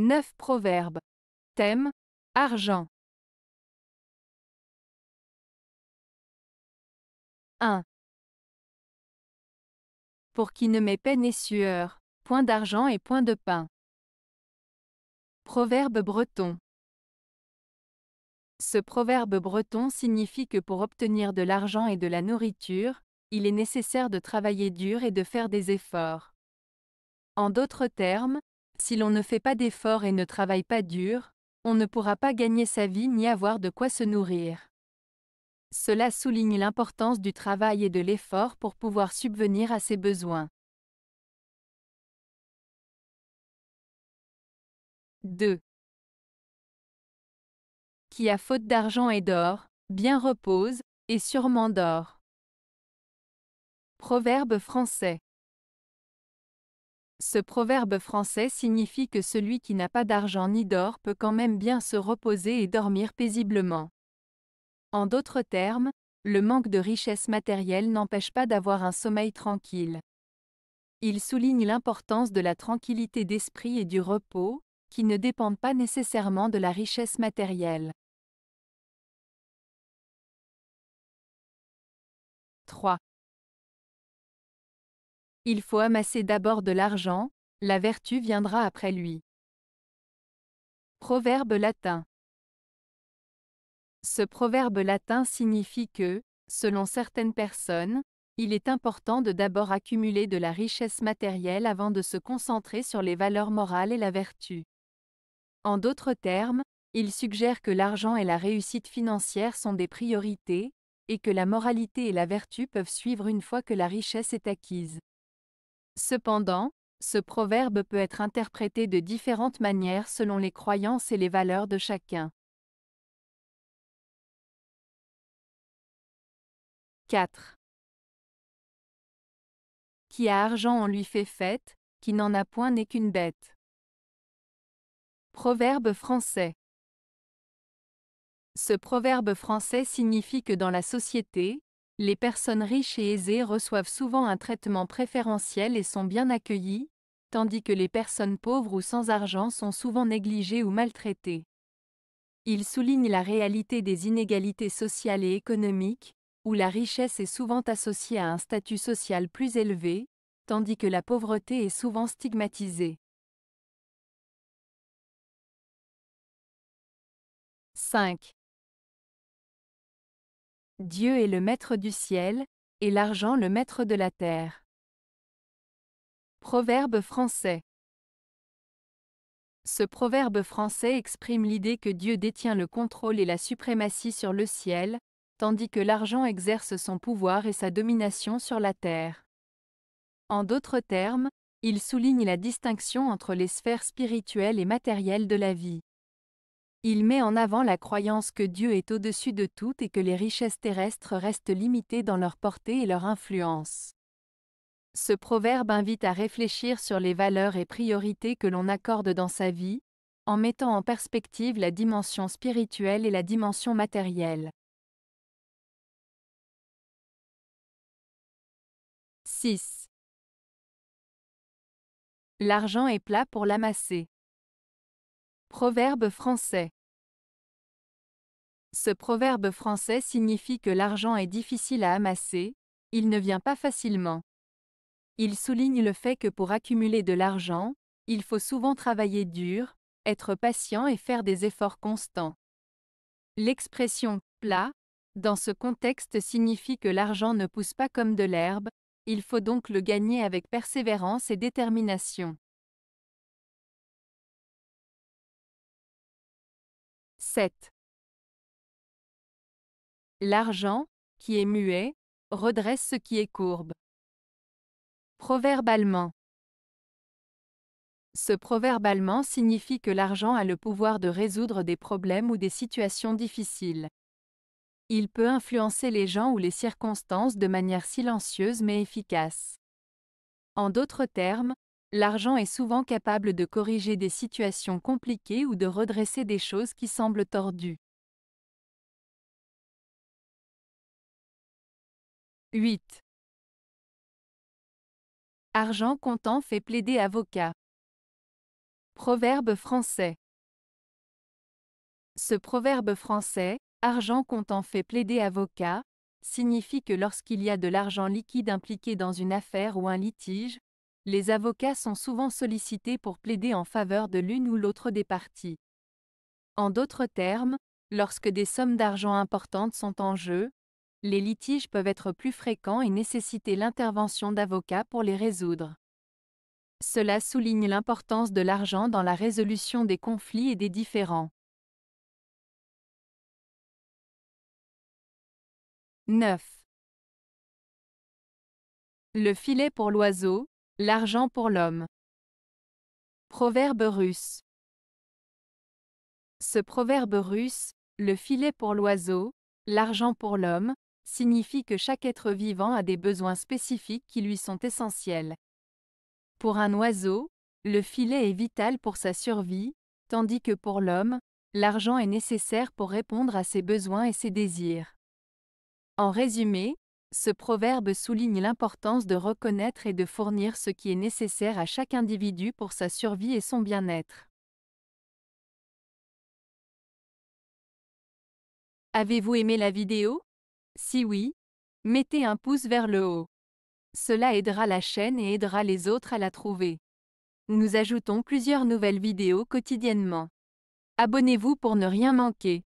9 proverbes. Thème Argent. 1. Pour qui ne met peine et sueur, point d'argent et point de pain. Proverbe breton. Ce proverbe breton signifie que pour obtenir de l'argent et de la nourriture, il est nécessaire de travailler dur et de faire des efforts. En d'autres termes, si l'on ne fait pas d'efforts et ne travaille pas dur, on ne pourra pas gagner sa vie ni avoir de quoi se nourrir. Cela souligne l'importance du travail et de l'effort pour pouvoir subvenir à ses besoins. 2. Qui a faute d'argent et d'or, bien repose, et sûrement dort. Proverbe français. Ce proverbe français signifie que celui qui n'a pas d'argent ni d'or peut quand même bien se reposer et dormir paisiblement. En d'autres termes, le manque de richesse matérielle n'empêche pas d'avoir un sommeil tranquille. Il souligne l'importance de la tranquillité d'esprit et du repos, qui ne dépendent pas nécessairement de la richesse matérielle. 3. Il faut amasser d'abord de l'argent, la vertu viendra après lui. Proverbe latin Ce proverbe latin signifie que, selon certaines personnes, il est important de d'abord accumuler de la richesse matérielle avant de se concentrer sur les valeurs morales et la vertu. En d'autres termes, il suggère que l'argent et la réussite financière sont des priorités, et que la moralité et la vertu peuvent suivre une fois que la richesse est acquise. Cependant, ce proverbe peut être interprété de différentes manières selon les croyances et les valeurs de chacun. 4. Qui a argent en lui fait fête, qui n'en a point n'est qu'une bête. Proverbe français. Ce proverbe français signifie que dans la société, les personnes riches et aisées reçoivent souvent un traitement préférentiel et sont bien accueillies, tandis que les personnes pauvres ou sans argent sont souvent négligées ou maltraitées. Il souligne la réalité des inégalités sociales et économiques, où la richesse est souvent associée à un statut social plus élevé, tandis que la pauvreté est souvent stigmatisée. 5. Dieu est le maître du ciel, et l'argent le maître de la terre. Proverbe français Ce proverbe français exprime l'idée que Dieu détient le contrôle et la suprématie sur le ciel, tandis que l'argent exerce son pouvoir et sa domination sur la terre. En d'autres termes, il souligne la distinction entre les sphères spirituelles et matérielles de la vie. Il met en avant la croyance que Dieu est au-dessus de tout et que les richesses terrestres restent limitées dans leur portée et leur influence. Ce proverbe invite à réfléchir sur les valeurs et priorités que l'on accorde dans sa vie, en mettant en perspective la dimension spirituelle et la dimension matérielle. 6. L'argent est plat pour l'amasser. Proverbe français. Ce proverbe français signifie que l'argent est difficile à amasser, il ne vient pas facilement. Il souligne le fait que pour accumuler de l'argent, il faut souvent travailler dur, être patient et faire des efforts constants. L'expression plat, dans ce contexte signifie que l'argent ne pousse pas comme de l'herbe, il faut donc le gagner avec persévérance et détermination. 7. L'argent, qui est muet, redresse ce qui est courbe. Proverbe allemand. Ce proverbe allemand signifie que l'argent a le pouvoir de résoudre des problèmes ou des situations difficiles. Il peut influencer les gens ou les circonstances de manière silencieuse mais efficace. En d'autres termes, L'argent est souvent capable de corriger des situations compliquées ou de redresser des choses qui semblent tordues. 8. Argent comptant fait plaider avocat. Proverbe français. Ce proverbe français, argent comptant fait plaider avocat, signifie que lorsqu'il y a de l'argent liquide impliqué dans une affaire ou un litige, les avocats sont souvent sollicités pour plaider en faveur de l'une ou l'autre des parties. En d'autres termes, lorsque des sommes d'argent importantes sont en jeu, les litiges peuvent être plus fréquents et nécessiter l'intervention d'avocats pour les résoudre. Cela souligne l'importance de l'argent dans la résolution des conflits et des différends. 9. Le filet pour l'oiseau, L'argent pour l'homme. Proverbe russe. Ce proverbe russe, le filet pour l'oiseau, l'argent pour l'homme, signifie que chaque être vivant a des besoins spécifiques qui lui sont essentiels. Pour un oiseau, le filet est vital pour sa survie, tandis que pour l'homme, l'argent est nécessaire pour répondre à ses besoins et ses désirs. En résumé, ce proverbe souligne l'importance de reconnaître et de fournir ce qui est nécessaire à chaque individu pour sa survie et son bien-être. Avez-vous aimé la vidéo Si oui, mettez un pouce vers le haut. Cela aidera la chaîne et aidera les autres à la trouver. Nous ajoutons plusieurs nouvelles vidéos quotidiennement. Abonnez-vous pour ne rien manquer.